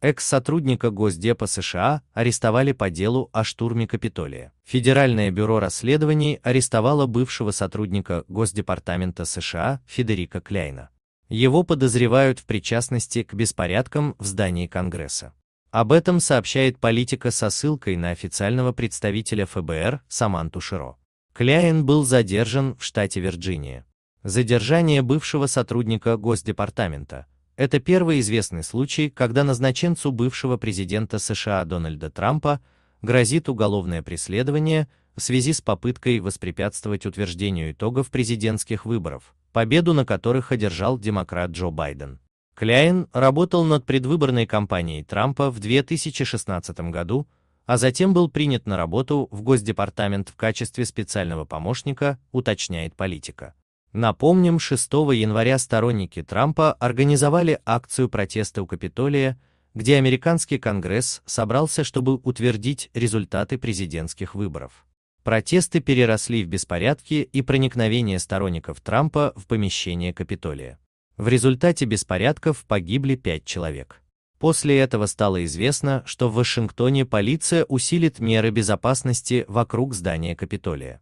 Экс-сотрудника Госдепа США арестовали по делу о штурме Капитолия. Федеральное бюро расследований арестовало бывшего сотрудника Госдепартамента США Федерика Кляйна. Его подозревают в причастности к беспорядкам в здании Конгресса. Об этом сообщает политика со ссылкой на официального представителя ФБР Саманту Широ. Кляйн был задержан в штате Вирджиния. Задержание бывшего сотрудника Госдепартамента – это первый известный случай, когда назначенцу бывшего президента США Дональда Трампа грозит уголовное преследование в связи с попыткой воспрепятствовать утверждению итогов президентских выборов, победу на которых одержал демократ Джо Байден. Кляйн работал над предвыборной кампанией Трампа в 2016 году, а затем был принят на работу в Госдепартамент в качестве специального помощника, уточняет политика. Напомним, 6 января сторонники Трампа организовали акцию протеста у Капитолия, где американский Конгресс собрался, чтобы утвердить результаты президентских выборов. Протесты переросли в беспорядки и проникновение сторонников Трампа в помещение Капитолия. В результате беспорядков погибли пять человек. После этого стало известно, что в Вашингтоне полиция усилит меры безопасности вокруг здания Капитолия.